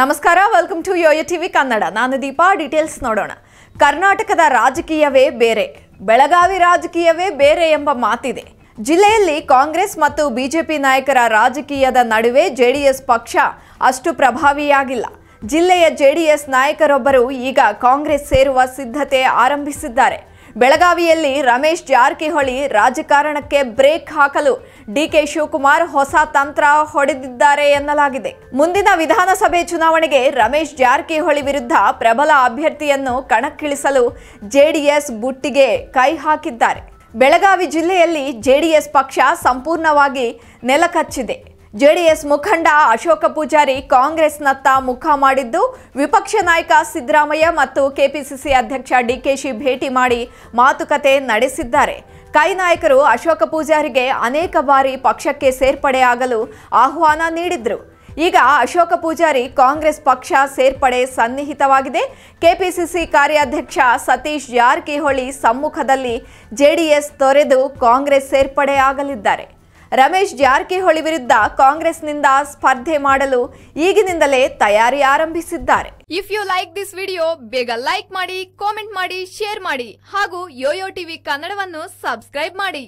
ನಮಸ್ಕಾರ welcome to YoYo TV Kannada ನಾನು Deepa details ನೋಡೋಣ ಕರ್ನಾಟಕದ ರಾಜಕೀಯವೇ ಬೇರೆ ಬೆಳಗಾವಿ ರಾಜಕೀಯವೇ ಬೇರೆ ಎಂಬ ಮಾತಿದೆ ಜಿಲ್ಲೆಯಲ್ಲಿ ಕಾಂಗ್ರೆಸ್ ಮತ್ತು ಬಿಜೆಪಿ ನಾಯಕರ ರಾಜಕೀಯದ ನಡುವೆ ಜೆಡಿಎಸ್ ಪಕ್ಷ ಅಷ್ಟು ಪ್ರಭಾವಿಯಾಗಿಲ್ಲ ಜಿಲ್ಲೆಯ ಜೆಡಿಎಸ್ ನಾಯಕರೊಬ್ಬರು ಈಗ ಕಾಂಗ್ರೆಸ್ ಸೇರುವ ಸಿದ್ಧತೆ ಆರಂಭಿಸಿದ್ದಾರೆ ಬೆಳಗಾವಿಯಲ್ಲಿ ರಮೇಶ್ ಜಾರಕಿಹೊಳಿ ರಾಜಕಾರಣಕ್ಕೆ ಬ್ರೇಕ್ ಹಾಕಲು ಡಿಕೆ ಶಿವಕುಮಾರ್ ಹೊಸ ತಂತ್ರ ಹೊಡೆದಿದ್ದಾರೆ ಎನ್ನಲಾಗಿದೆ ಮುಂದಿನ ವಿಧಾನಸಭೆ ಚುನಾವಣೆಗೆ ರಮೇಶ್ ಜಾರಕಿಹೊಳಿ ವಿರುದ್ಧ ಪ್ರಬಲ ಅಭ್ಯರ್ಥಿಯನ್ನು ಕಣಕ್ಕಿಳಿಸಲು ಜೆಡಿಎಸ್ ಬುಟ್ಟಿಗೆ ಕೈ ಹಾಕಿದ್ದಾರೆ ಬೆಳಗಾವಿ ಜಿಲ್ಲೆಯಲ್ಲಿ ಜೆಡಿಎಸ್ ಪಕ್ಷ ಸಂಪೂರ್ಣವಾಗಿ ನೆಲಕಚ್ಚಿದೆ ಜೆಡಿಎಸ್ ಮುಖಂಡ ಅಶೋಕ ಪೂಜಾರಿ ಕಾಂಗ್ರೆಸ್ನತ್ತ ಮುಖ ಮಾಡಿದ್ದು ವಿಪಕ್ಷ ನಾಯಕ ಸಿದ್ದರಾಮಯ್ಯ ಮತ್ತು ಕೆಪಿಸಿಸಿ ಅಧ್ಯಕ್ಷ ಡಿಕೆಶಿ ಭೇಟಿ ಮಾಡಿ ಮಾತುಕತೆ ನಡೆಸಿದ್ದಾರೆ ಕೈ ನಾಯಕರು ಅಶೋಕ ಪೂಜಾರಿಗೆ ಅನೇಕ ಬಾರಿ ಪಕ್ಷಕ್ಕೆ ಸೇರ್ಪಡೆಯಾಗಲು ಆಹ್ವಾನ ನೀಡಿದ್ರು ಈಗ ಅಶೋಕ ಪೂಜಾರಿ ಕಾಂಗ್ರೆಸ್ ಪಕ್ಷ ಸೇರ್ಪಡೆ ಸನ್ನಿಹಿತವಾಗಿದೆ ಕೆಪಿಸಿಸಿ ಕಾರ್ಯಾಧ್ಯಕ್ಷ ಸತೀಶ್ ಜಾರಕಿಹೊಳಿ ಸಮ್ಮುಖದಲ್ಲಿ ಜೆಡಿಎಸ್ ತೊರೆದು ಕಾಂಗ್ರೆಸ್ ಸೇರ್ಪಡೆಯಾಗಲಿದ್ದಾರೆ ರಮೇಶ್ ಜಾರಕಿಹೊಳಿ ವಿರುದ್ಧ ಕಾಂಗ್ರೆಸ್ನಿಂದ ಸ್ಪರ್ಧೆ ಮಾಡಲು ಈಗಿನಿಂದಲೇ ತಯಾರಿ ಆರಂಭಿಸಿದ್ದಾರೆ if you like this video ಬೇಗ ಲೈಕ್ ಮಾಡಿ ಕಾಮೆಂಟ್ ಮಾಡಿ ಶೇರ್ ಮಾಡಿ ಹಾಗೂ ಯೋಯೋ ಟಿವಿ ಕನ್ನಡವನ್ನು ಸಬ್ಸ್ಕ್ರೈಬ್ ಮಾಡಿ